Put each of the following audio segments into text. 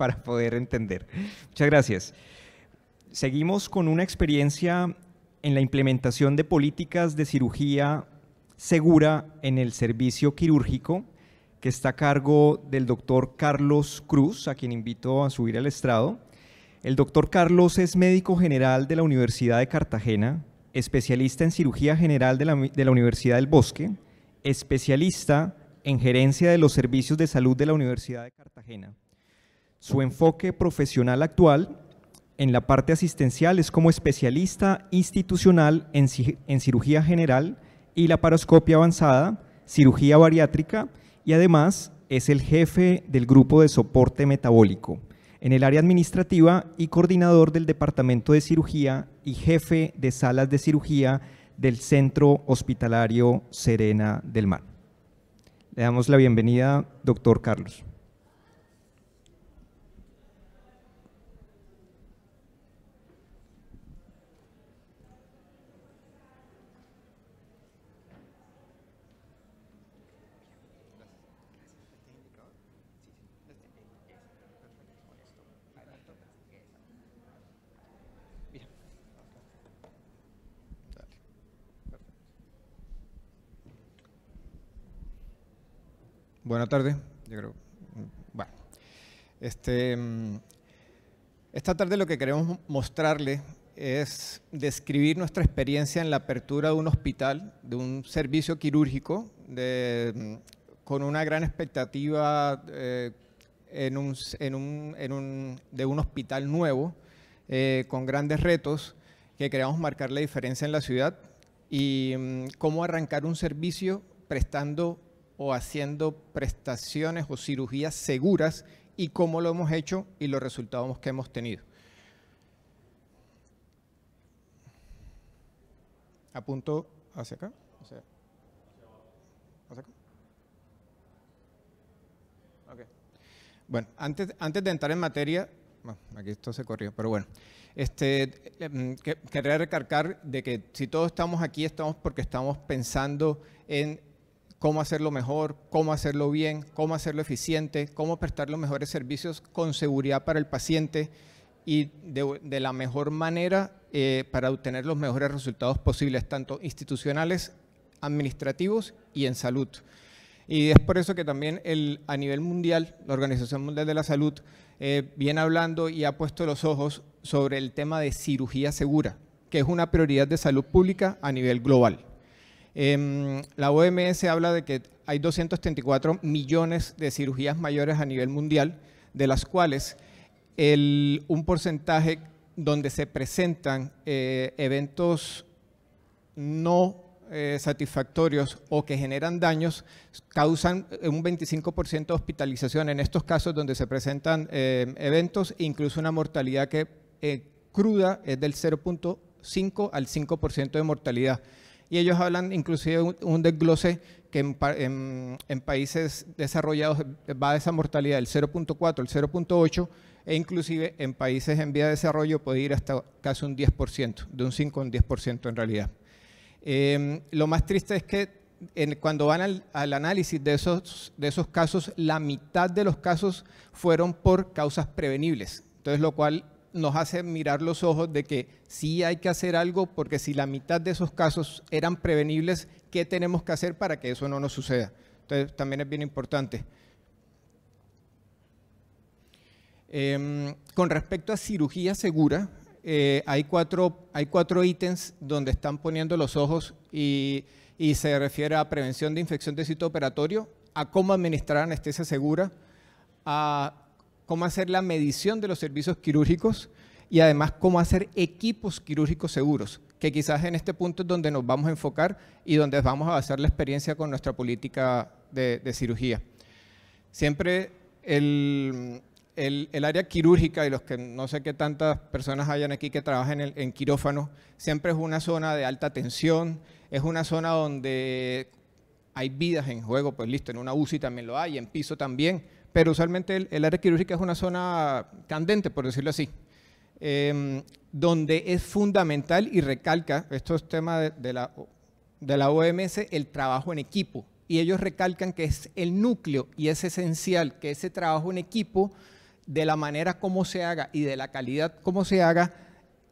para poder entender. Muchas gracias. Seguimos con una experiencia en la implementación de políticas de cirugía segura en el servicio quirúrgico que está a cargo del doctor Carlos Cruz, a quien invito a subir al estrado. El doctor Carlos es médico general de la Universidad de Cartagena, especialista en cirugía general de la, Universidad del Bosque, especialista en gerencia de los servicios de salud de la Universidad de Cartagena. Su enfoque profesional actual en la parte asistencial es como especialista institucional en, cirugía general y laparoscopia avanzada, cirugía bariátrica y además es el jefe del grupo de soporte metabólico en el área administrativa y coordinador del Departamento de Cirugía y jefe de salas de cirugía del Centro Hospitalario Serena del Mar. Le damos la bienvenida, doctor Carlos. Buenas tardes, yo creo. Mm, este, mm, esta tarde lo que queremos mostrarle es describir nuestra experiencia en la apertura de un hospital, de un servicio quirúrgico, mm, con una gran expectativa eh, en de un hospital nuevo, eh, con grandes retos que queremos marcar la diferencia en la ciudad y cómo arrancar un servicio prestando o haciendo prestaciones o cirugías seguras y cómo lo hemos hecho y los resultados que hemos tenido. Apunto hacia acá. Hacia, acá. Bueno, antes, antes de entrar en materia, bueno, aquí esto se corrió, pero bueno. Este, em, quería recargar de que si todos estamos aquí, estamos porque estamos pensando en cómo hacerlo mejor, cómo hacerlo bien, cómo hacerlo eficiente, cómo prestar los mejores servicios con seguridad para el paciente y de, la mejor manera eh, para obtener los mejores resultados posibles, tanto institucionales, administrativos y en salud. Y es por eso que también a nivel mundial, la Organización Mundial de la Salud eh, viene hablando y ha puesto los ojos sobre el tema de cirugía segura, que es una prioridad de salud pública a nivel global. Em, la OMS habla de que hay 234 millones de cirugías mayores a nivel mundial, de las cuales un porcentaje donde se presentan eh, eventos no eh, satisfactorios o que generan daños causan eh, un 25% de hospitalización en estos casos donde se presentan eventos, e incluso una mortalidad que cruda es del 0.5 al 5% de mortalidad y ellos hablan inclusive un, un desglose que en, países desarrollados va a esa mortalidad del 0.4 el 0.8 e inclusive en países en vía de desarrollo puede ir hasta casi un 10%, de un 5 a un 10% en realidad. Em, lo más triste es que cuando van al, análisis de esos, de esos casos, la mitad de los casos fueron por causas prevenibles, entonces lo cual nos hace mirar los ojos de que sí hay que hacer algo porque si la mitad de esos casos eran prevenibles, ¿qué tenemos que hacer para que eso no nos suceda? Entonces también es bien importante. Em, con respecto a cirugía segura, eh, hay, cuatro, hay cuatro ítems donde están poniendo los ojos y, y se refiere a prevención de infección de sitio operatorio, a cómo administrar anestesia segura, a cómo hacer la medición de los servicios quirúrgicos y además cómo hacer equipos quirúrgicos seguros, que quizás en este punto es donde nos vamos a enfocar y donde vamos a basar la experiencia con nuestra política de, cirugía. Siempre el, área quirúrgica y los que no sé qué tantas personas hayan aquí que trabajan en, en quirófano, siempre es una zona de alta tensión, es una zona donde hay vidas en juego, pues listo, en una UCI también lo hay, en piso también, pero usualmente el, área quirúrgica es una zona candente, por decirlo así, em, donde es fundamental y recalca, esto es tema de, la, de la OMS, el trabajo en equipo. Y ellos recalcan que es el núcleo y es esencial que ese trabajo en equipo, de la manera como se haga y de la calidad como se haga,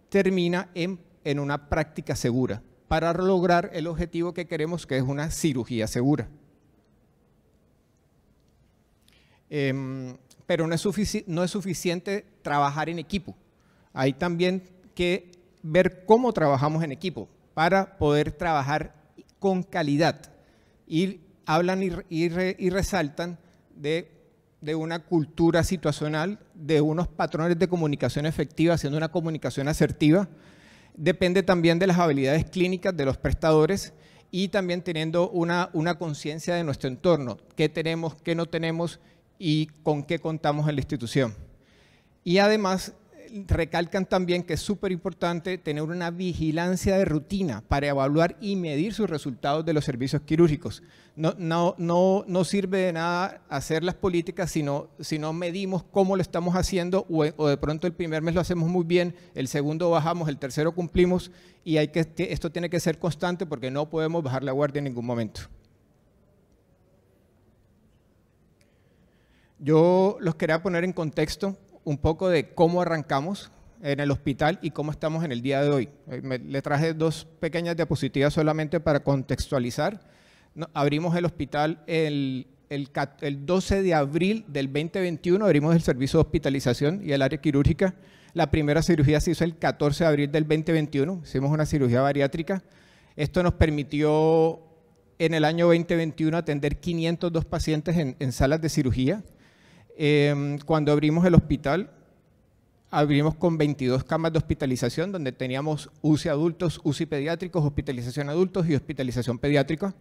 termina en una práctica segura para lograr el objetivo que queremos, que es una cirugía segura. Em, pero no es, no es suficiente trabajar en equipo. Hay también que ver cómo trabajamos en equipo para poder trabajar con calidad. Y hablan y, resaltan de, una cultura situacional, de unos patrones de comunicación efectiva, haciendo una comunicación asertiva. Depende también de las habilidades clínicas de los prestadores y también teniendo una, una conciencia de nuestro entorno, qué tenemos, qué no tenemos y con qué contamos en la institución. Y además recalcan también que es súper importante tener una vigilancia de rutina para evaluar y medir sus resultados de los servicios quirúrgicos. No, sirve de nada hacer las políticas si no, medimos cómo lo estamos haciendo o, o, de pronto el primer mes lo hacemos muy bien, el segundo bajamos, el tercero cumplimos y hay que, esto tiene que ser constante porque no podemos bajar la guardia en ningún momento. Yo los quería poner en contexto un poco de cómo arrancamos en el hospital y cómo estamos en el día de hoy. Eh, le traje dos pequeñas diapositivas solamente para contextualizar. abrimos el hospital el, 12 de abril del 2021, abrimos el servicio de hospitalización y el área quirúrgica. La primera cirugía se hizo el 14 de abril del 2021, hicimos una cirugía bariátrica. Esto nos permitió en el año 2021 atender 502 pacientes en salas de cirugía. Em, cuando abrimos el hospital, abrimos con 22 camas de hospitalización, donde teníamos UCI adultos, UCI pediátricos, hospitalización adultos y hospitalización pediátrica.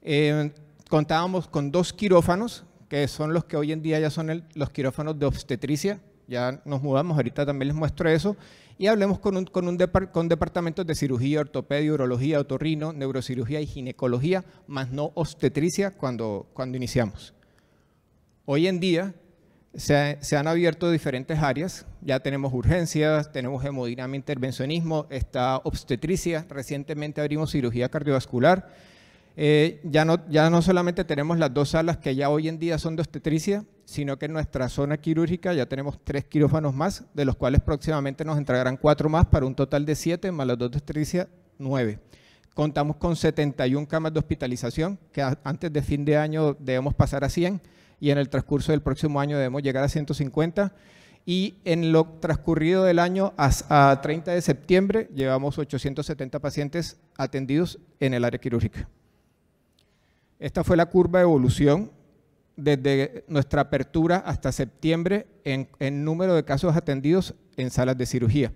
Em, contábamos con dos quirófanos, que son los que hoy en día ya son los quirófanos de obstetricia, ya nos mudamos, ahorita también les muestro eso, y hablemos con, con, con departamentos de cirugía, ortopedia, urología, otorrino, neurocirugía y ginecología, más no obstetricia cuando, cuando iniciamos. Hoy en día se, han abierto diferentes áreas. Ya tenemos urgencias, tenemos hemodinamia, intervencionismo, está obstetricia. Recientemente abrimos cirugía cardiovascular. Eh, ya, no, ya no solamente tenemos las dos salas que ya hoy en día son de obstetricia, sino que en nuestra zona quirúrgica ya tenemos tres quirófanos más, de los cuales próximamente nos entregarán cuatro más para un total de siete, más las dos de obstetricia, nueve. Contamos con 71 camas de hospitalización, que antes de fin de año debemos pasar a 100 y en el transcurso del próximo año debemos llegar a 150 y en lo transcurrido del año a 30 de septiembre llevamos 870 pacientes atendidos en el área quirúrgica. Esta fue la curva de evolución desde nuestra apertura hasta septiembre en, en número de casos atendidos en salas de cirugía.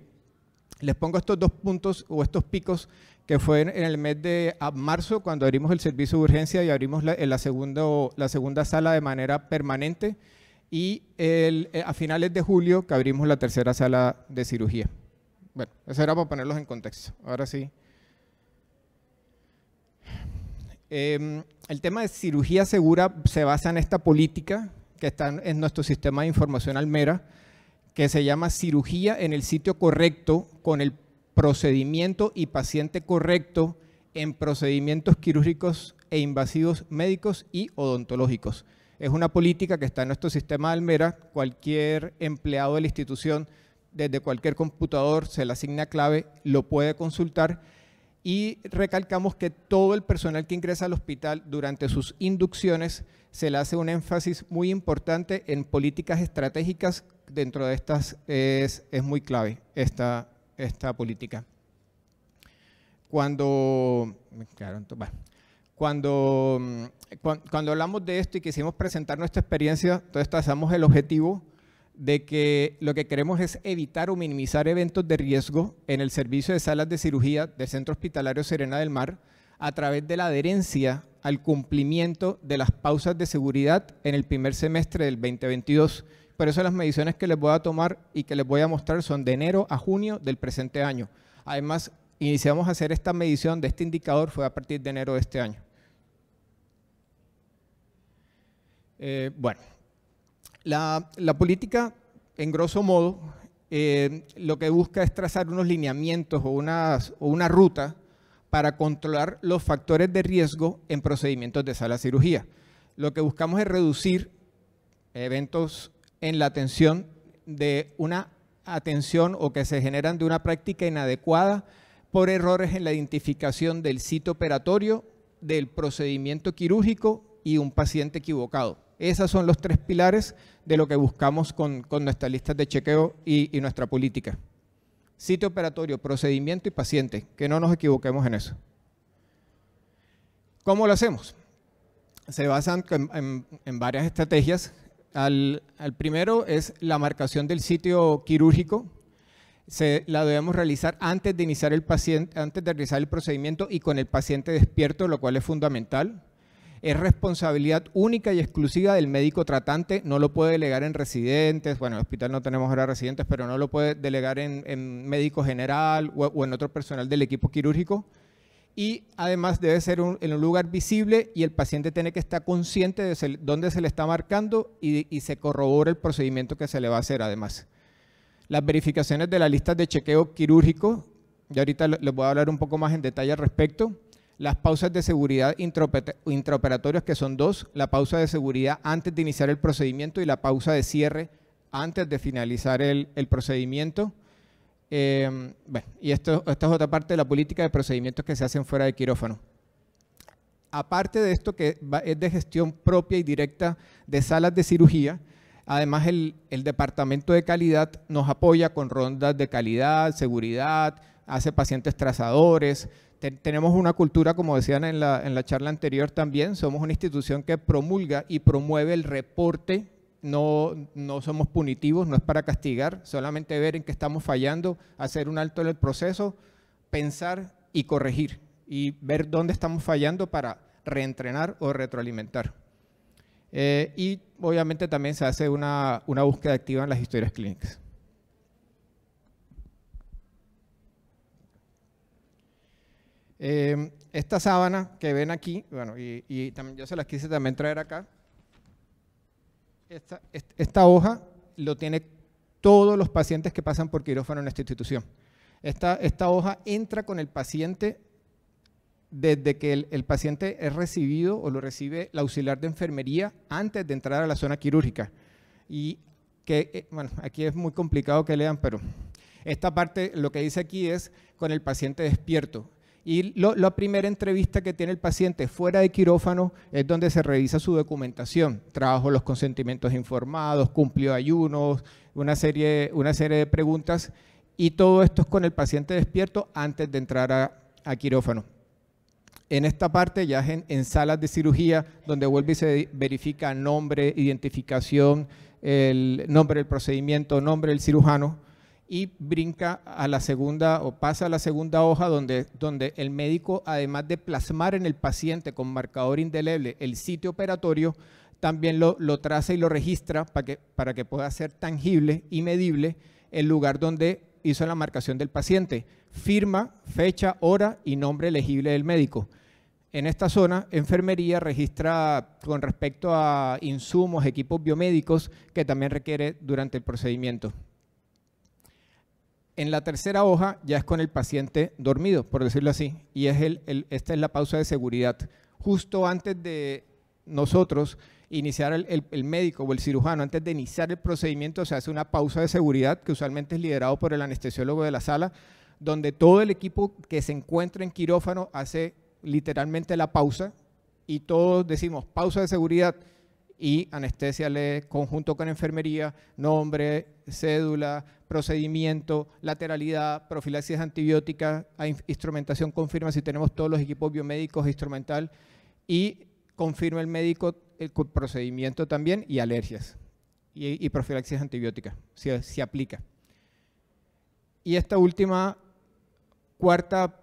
Les pongo estos dos puntos o estos picos que fue en el mes de marzo cuando abrimos el servicio de urgencia y abrimos la, la, la segunda sala de manera permanente y el, eh, a finales de julio que abrimos la tercera sala de cirugía. Bueno, eso era para ponerlos en contexto. Ahora sí. Em, el tema de cirugía segura se basa en esta política que está en nuestro sistema de información Almera, que se llama cirugía en el sitio correcto con el procedimiento y paciente correcto en procedimientos quirúrgicos e invasivos médicos y odontológicos. Es una política que está en nuestro sistema de Almera. Cualquier empleado de la institución, desde cualquier computador, se le asigna clave, lo puede consultar. Y recalcamos que todo el personal que ingresa al hospital durante sus inducciones se le hace un énfasis muy importante en políticas estratégicas. Dentro de estas eh, es, es muy clave esta, esta política. Cuando, cuando, mm, cuando, hablamos de esto y quisimos presentar nuestra experiencia, entonces trazamos el objetivo de que lo que queremos es evitar o minimizar eventos de riesgo en el servicio de salas de cirugía del Centro Hospitalario Serena del Mar a través de la adherencia al cumplimiento de las pausas de seguridad en el primer semestre del 2022 pero eso las mediciones que les voy a tomar y que les voy a mostrar son de enero a junio del presente año. Además, iniciamos a hacer esta medición de este indicador fue a partir de enero de este año. Eh, bueno, la, política, en grosso modo, eh, lo que busca es trazar unos lineamientos o, unas, o una ruta para controlar los factores de riesgo en procedimientos de sala cirugía. Lo que buscamos es reducir eventos en la atención de una atención o que se generan de una práctica inadecuada por errores en la identificación del sitio operatorio, del procedimiento quirúrgico y un paciente equivocado. Esos son los tres pilares de lo que buscamos con, con nuestras listas de chequeo y, nuestra política. Sitio operatorio, procedimiento y paciente, que no nos equivoquemos en eso. ¿Cómo lo hacemos? Se basan en varias estrategias al, primero es la marcación del sitio quirúrgico, se, la debemos realizar antes de iniciar el paciente, antes de realizar el procedimiento y con el paciente despierto, lo cual es fundamental. Es responsabilidad única y exclusiva del médico tratante, no lo puede delegar en residentes, bueno, en el hospital no tenemos ahora residentes, pero no lo puede delegar en, médico general o en otro personal del equipo quirúrgico y además debe ser en un lugar visible y el paciente tiene que estar consciente de dónde se le está marcando y, se corrobora el procedimiento que se le va a hacer además. Las verificaciones de las listas de chequeo quirúrgico, y ahorita les voy a hablar un poco más en detalle al respecto. Las pausas de seguridad intraoperatorias, que son dos, la pausa de seguridad antes de iniciar el procedimiento y la pausa de cierre antes de finalizar el, el procedimiento Em, y esto, esta es otra parte de la política de procedimientos que se hacen fuera de quirófano. Aparte de esto que es de gestión propia y directa de salas de cirugía, además el, el departamento de calidad nos apoya con rondas de calidad, seguridad, hace pacientes trazadores, tenemos una cultura, como decían en la, en la, charla anterior también, somos una institución que promulga y promueve el reporte no, somos punitivos, no es para castigar, solamente ver en qué estamos fallando, hacer un alto en el proceso, pensar y corregir y ver dónde estamos fallando para reentrenar o retroalimentar. Eh, y obviamente también se hace una, una búsqueda activa en las historias clínicas. Eh, esta sábana que ven aquí, bueno, y, y también, yo se las quise también traer acá, esta, hoja lo tienen todos los pacientes que pasan por quirófano en esta institución. Esta, hoja entra con el paciente desde que el, paciente es recibido o lo recibe la auxiliar de enfermería antes de entrar a la zona quirúrgica. Y que, eh, bueno, aquí es muy complicado que lean, pero esta parte, lo que dice aquí es con el paciente despierto. Y la primera entrevista que tiene el paciente fuera de quirófano es donde se revisa su documentación. Trabajo los consentimientos informados, cumplió ayunos, una serie, una serie de preguntas. Y todo esto es con el paciente despierto antes de entrar a, quirófano. En esta parte ya en, en, salas de cirugía donde vuelve y se verifica nombre, identificación, el nombre del procedimiento, nombre del cirujano y brinca a la segunda o pasa a la segunda hoja donde, donde el médico, además de plasmar en el paciente con marcador indeleble el sitio operatorio, también lo, lo traza y lo registra para que, para que pueda ser tangible y medible el lugar donde hizo la marcación del paciente. Firma, fecha, hora y nombre elegible del médico. En esta zona, enfermería registra con respecto a insumos, equipos biomédicos que también requiere durante el procedimiento. En la tercera hoja ya es con el paciente dormido, por decirlo así, y es el, esta es la pausa de seguridad. Justo antes de nosotros iniciar el, el, médico o el cirujano, antes de iniciar el procedimiento, se hace una pausa de seguridad que usualmente es liderado por el anestesiólogo de la sala, donde todo el equipo que se encuentra en quirófano hace literalmente la pausa y todos decimos pausa de seguridad y lee conjunto con enfermería, nombre, cédula, procedimiento, lateralidad, profilaxis antibiótica, instrumentación confirma si tenemos todos los equipos biomédicos e instrumental y confirma el médico el procedimiento también y alergias y, y profilaxis antibiótica, si, si aplica. Y esta última, cuarta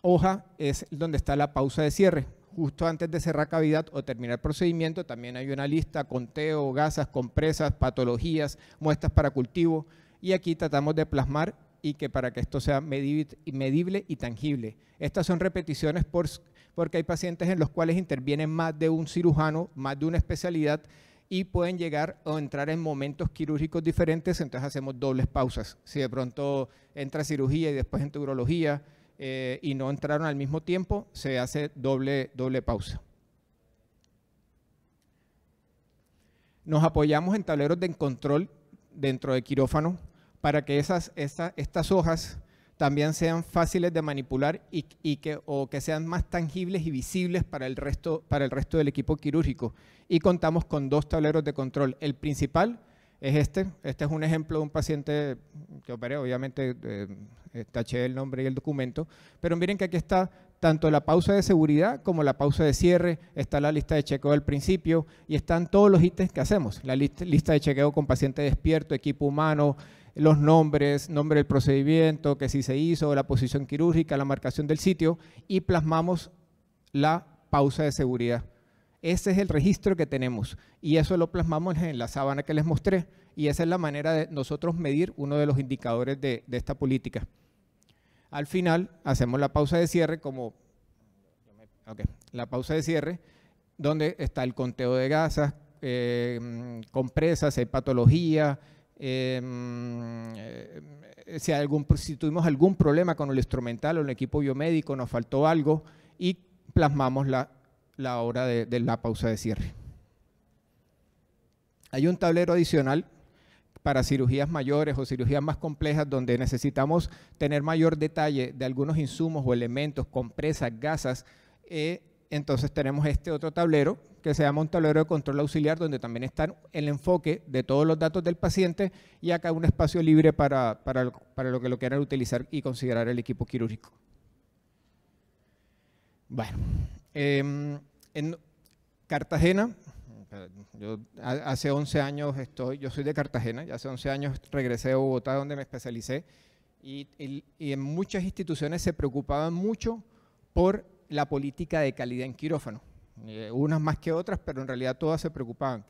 hoja es donde está la pausa de cierre justo antes de cerrar cavidad o terminar el procedimiento, también hay una lista, conteo, gasas, compresas, patologías, muestras para cultivo, y aquí tratamos de plasmar y que para que esto sea medible y tangible. Estas son repeticiones porque hay pacientes en los cuales intervienen más de un cirujano, más de una especialidad, y pueden llegar o entrar en momentos quirúrgicos diferentes, entonces hacemos dobles pausas. Si de pronto entra cirugía y después en urología, eh, y no entraron al mismo tiempo, se hace doble, doble pausa. Nos apoyamos en tableros de control dentro de quirófano para que estas hojas también sean fáciles de manipular y, que, sean más tangibles y visibles para el, resto, para el resto del equipo quirúrgico. Y contamos con dos tableros de control. El principal es este. Este es un ejemplo de un paciente que operé, obviamente eh, taché el nombre y el documento, pero miren que aquí está tanto la pausa de seguridad como la pausa de cierre, está la lista de chequeo al principio y están todos los ítems que hacemos, la lista de chequeo con paciente despierto, equipo humano, los nombres, nombre del procedimiento, que si se hizo, la posición quirúrgica, la marcación del sitio y plasmamos la pausa de seguridad. Ese es el registro que tenemos y eso lo plasmamos en la sábana que les mostré y esa es la manera de nosotros medir uno de los indicadores de, esta política. Al final hacemos la pausa de cierre como la pausa de cierre donde está el conteo de gasas, eh, compresas, hay patología, eh, si, si tuvimos algún problema con el instrumental o el equipo biomédico, nos faltó algo y plasmamos la la hora de, la pausa de cierre. Hay un tablero adicional para cirugías mayores o cirugías más complejas donde necesitamos tener mayor detalle de algunos insumos o elementos, compresas, gasas. Eh, entonces tenemos este otro tablero que se llama un tablero de control auxiliar donde también está el enfoque de todos los datos del paciente y acá un espacio libre para, para lo que lo quieran utilizar y considerar el equipo quirúrgico. Bueno, Em, en Cartagena, yo hace 11 años estoy, yo soy de Cartagena, y hace 11 años regresé a Bogotá donde me especialicé y, en muchas instituciones se preocupaban mucho por la política de calidad en quirófano, eh, unas más que otras, pero en realidad todas se preocupaban.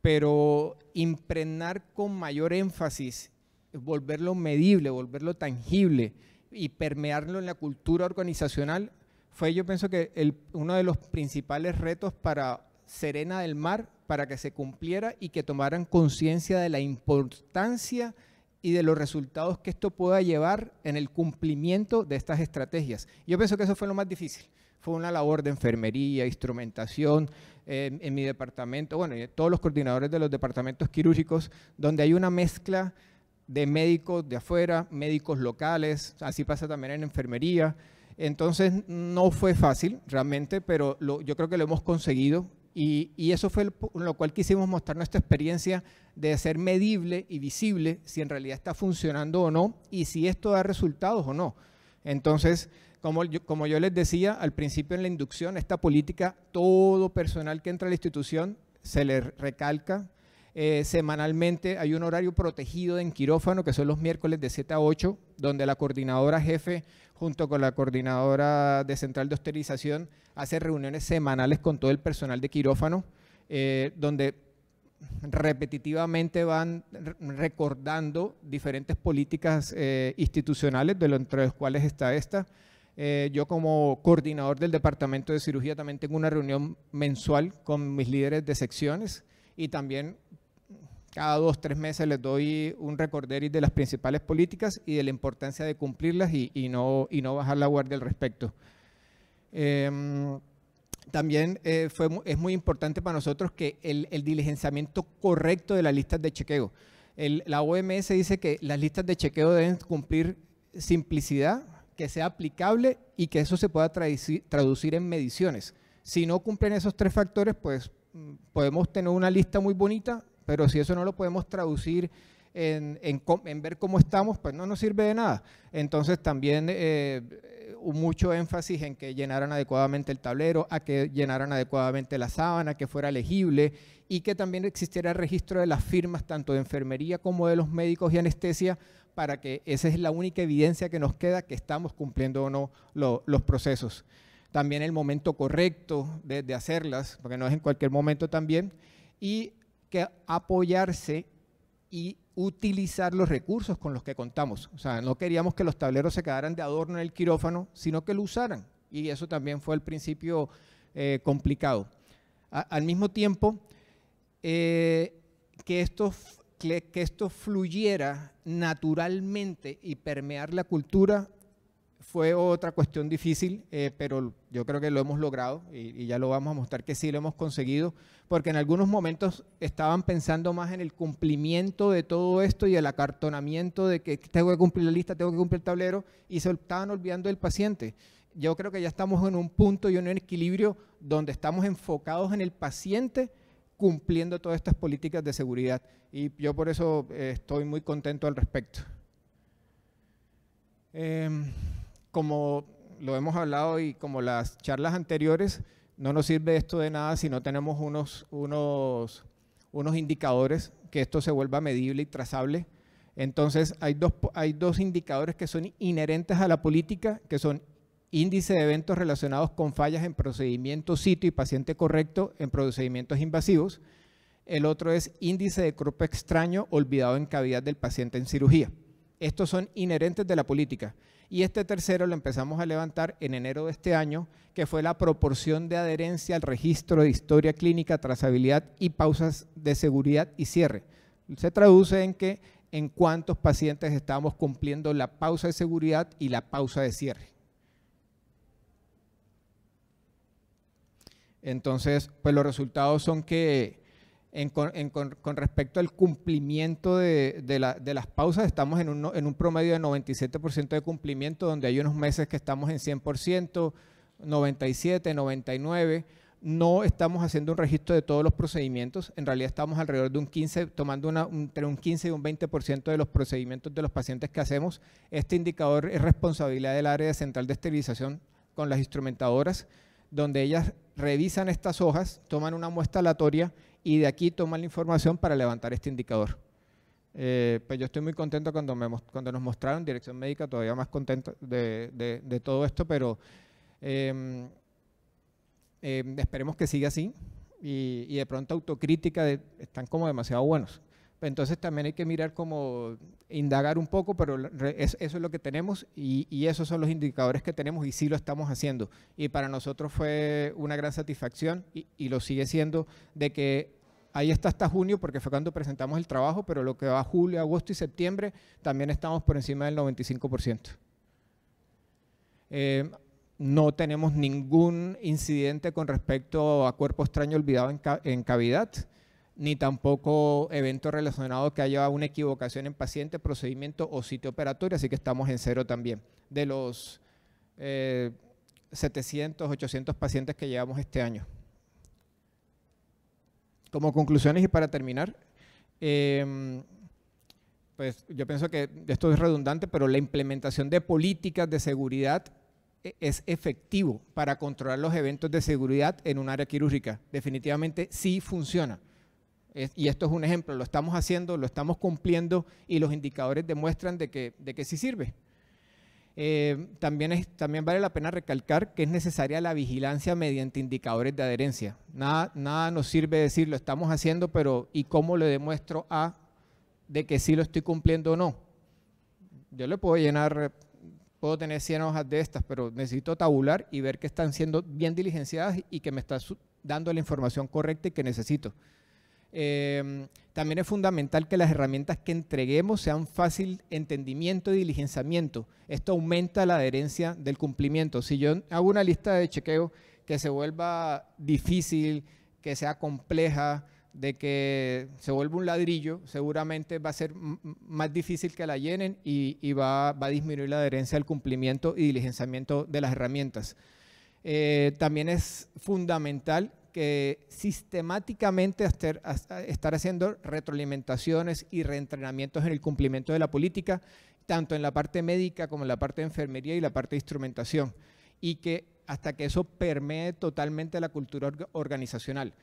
Pero impregnar con mayor énfasis, volverlo medible, volverlo tangible y permearlo en la cultura organizacional fue yo pienso que uno de los principales retos para Serena del Mar, para que se cumpliera y que tomaran conciencia de la importancia y de los resultados que esto pueda llevar en el cumplimiento de estas estrategias. Yo pienso que eso fue lo más difícil. Fue una labor de enfermería, instrumentación, eh, en mi departamento, bueno, y todos los coordinadores de los departamentos quirúrgicos, donde hay una mezcla de médicos de afuera, médicos locales, así pasa también en enfermería, entonces no fue fácil realmente, pero yo creo que lo hemos conseguido y, eso fue lo cual quisimos mostrar nuestra experiencia de ser medible y visible si en realidad está funcionando o no y si esto da resultados o no. Entonces, como yo, como les decía al principio en la inducción, esta política, todo personal que entra a la institución se le recalca, eh, semanalmente hay un horario protegido en quirófano, que son los miércoles de 7 a 8, donde la coordinadora jefe junto con la coordinadora de Central de Austerización, hace reuniones semanales con todo el personal de quirófano, eh, donde repetitivamente van recordando diferentes políticas eh, institucionales, de lo, entre las cuales está esta. Eh, yo como coordinador del departamento de cirugía también tengo una reunión mensual con mis líderes de secciones y también cada dos, tres meses les doy un recorderis de las principales políticas y de la importancia de cumplirlas y, no, y no bajar la guardia al respecto. Em, también eh, fue, es muy importante para nosotros que el, diligenciamiento correcto de las listas de chequeo. la OMS dice que las listas de chequeo deben cumplir simplicidad, que sea aplicable y que eso se pueda traducir, traducir en mediciones. Si no cumplen esos tres factores, pues mm, podemos tener una lista muy bonita, pero si eso no lo podemos traducir en, ver cómo estamos, pues no nos sirve de nada. Entonces también eh, eh, hubo mucho énfasis en que llenaran adecuadamente el tablero, a que llenaran adecuadamente la sábana, que fuera legible y que también existiera registro de las firmas tanto de enfermería como de los médicos y anestesia para que esa es la única evidencia que nos queda que estamos cumpliendo o no los procesos. También el momento correcto de, hacerlas, porque no es en cualquier momento también, y que apoyarse y utilizar los recursos con los que contamos. O sea, no queríamos que los tableros se quedaran de adorno en el quirófano, sino que lo usaran. Y eso también fue al principio eh, complicado. al mismo tiempo, eh, que, esto, que esto fluyera naturalmente y permear la cultura fue otra cuestión difícil, eh, pero yo creo que lo hemos logrado y, ya lo vamos a mostrar que sí lo hemos conseguido, porque en algunos momentos estaban pensando más en el cumplimiento de todo esto y el acartonamiento de que tengo que cumplir la lista, tengo que cumplir el tablero, y se estaban olvidando del paciente. Yo creo que ya estamos en un punto y en un equilibrio donde estamos enfocados en el paciente cumpliendo todas estas políticas de seguridad. Y yo por eso eh, estoy muy contento al respecto. Em, como lo hemos hablado y como las charlas anteriores, no nos sirve esto de nada si no tenemos unos, indicadores que esto se vuelva medible y trazable. Entonces, hay dos, indicadores que son inherentes a la política, que son índice de eventos relacionados con fallas en procedimiento sitio y paciente correcto en procedimientos invasivos. El otro es índice de cuerpo extraño olvidado en cavidad del paciente en cirugía. Estos son inherentes de la política. Y este tercero lo empezamos a levantar en enero de este año, que fue la proporción de adherencia al registro de historia clínica, trazabilidad y pausas de seguridad y cierre. Se traduce en que en cuántos pacientes estamos cumpliendo la pausa de seguridad y la pausa de cierre. Entonces, pues los resultados son que con, respecto al cumplimiento de, las pausas, estamos en un, en un promedio de 97% de cumplimiento, donde hay unos meses que estamos en 100%, 97, 99. No estamos haciendo un registro de todos los procedimientos, en realidad estamos alrededor de un 15, tomando entre un 15 y un 20% de los procedimientos de los pacientes que hacemos. Este indicador es responsabilidad del área central de esterilización con las instrumentadoras, donde ellas revisan estas hojas, toman una muestra aleatoria y de aquí toman la información para levantar este indicador. Eh, pues yo estoy muy contento cuando, cuando nos mostraron dirección médica, todavía más contento de, todo esto, pero em, em, esperemos que siga así y, de pronto autocrítica están como demasiado buenos entonces también hay que mirar como indagar un poco, pero eso es lo que tenemos y, esos son los indicadores que tenemos y sí lo estamos haciendo. Y para nosotros fue una gran satisfacción y, lo sigue siendo de que ahí está hasta junio porque fue cuando presentamos el trabajo, pero lo que va a julio, agosto y septiembre también estamos por encima del 95%. Eh, no tenemos ningún incidente con respecto a cuerpo extraño olvidado en cavidad ni tampoco eventos relacionados que haya una equivocación en paciente, procedimiento o sitio operatorio, así que estamos en cero también. De los 700, eh, 800 pacientes que llevamos este año. Como conclusiones y para terminar, em, pues yo pienso que esto es redundante, pero la implementación de políticas de seguridad e, es efectivo para controlar los eventos de seguridad en un área quirúrgica. Definitivamente sí funciona y esto es un ejemplo, lo estamos haciendo, lo estamos cumpliendo y los indicadores demuestran de que, de que sí sirve. Eh, también, también vale la pena recalcar que es necesaria la vigilancia mediante indicadores de adherencia. Nada, nada nos sirve decir lo estamos haciendo, pero ¿y cómo le demuestro a de que sí lo estoy cumpliendo o no? Yo le puedo llenar, puedo tener 100 hojas de estas, pero necesito tabular y ver que están siendo bien diligenciadas y que me está dando la información correcta que necesito. Em, también es fundamental que las herramientas que entreguemos sean fácil entendimiento y diligenciamiento. Esto aumenta la adherencia del cumplimiento. Si yo hago una lista de chequeo que se vuelva difícil, que sea compleja, de que se vuelva un ladrillo, seguramente va a ser más difícil que la llenen y, va, a disminuir la adherencia al cumplimiento y diligenciamiento de las herramientas. Eh, también es fundamental que sistemáticamente estar haciendo retroalimentaciones y reentrenamientos en el cumplimiento de la política, tanto en la parte médica como en la parte de enfermería y la parte de instrumentación, y que hasta que eso permee totalmente la cultura organizacional.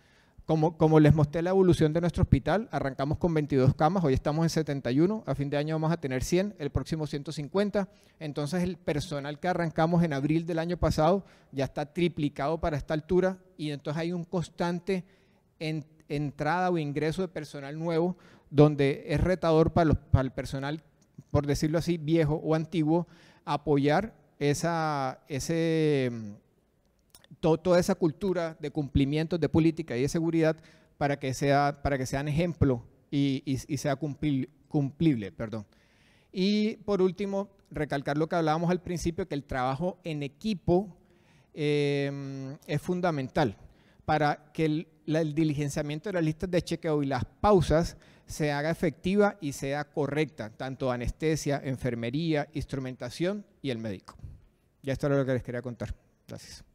Como, les mostré la evolución de nuestro hospital, arrancamos con 22 camas, hoy estamos en 71, a fin de año vamos a tener 100, el próximo 150. Entonces el personal que arrancamos en abril del año pasado ya está triplicado para esta altura y entonces hay un constante entrada o ingreso de personal nuevo donde es retador para, el personal, por decirlo así, viejo o antiguo, apoyar esa, ese toda esa cultura de cumplimiento, de política y de seguridad para que, sea, para que sean ejemplo y, sea cumplible. Perdón. Y por último, recalcar lo que hablábamos al principio, que el trabajo en equipo em, es fundamental para que el, el, diligenciamiento de las listas de chequeo y las pausas se haga efectiva y sea correcta, tanto anestesia, enfermería, instrumentación y el médico. Ya esto era lo que les quería contar. Gracias.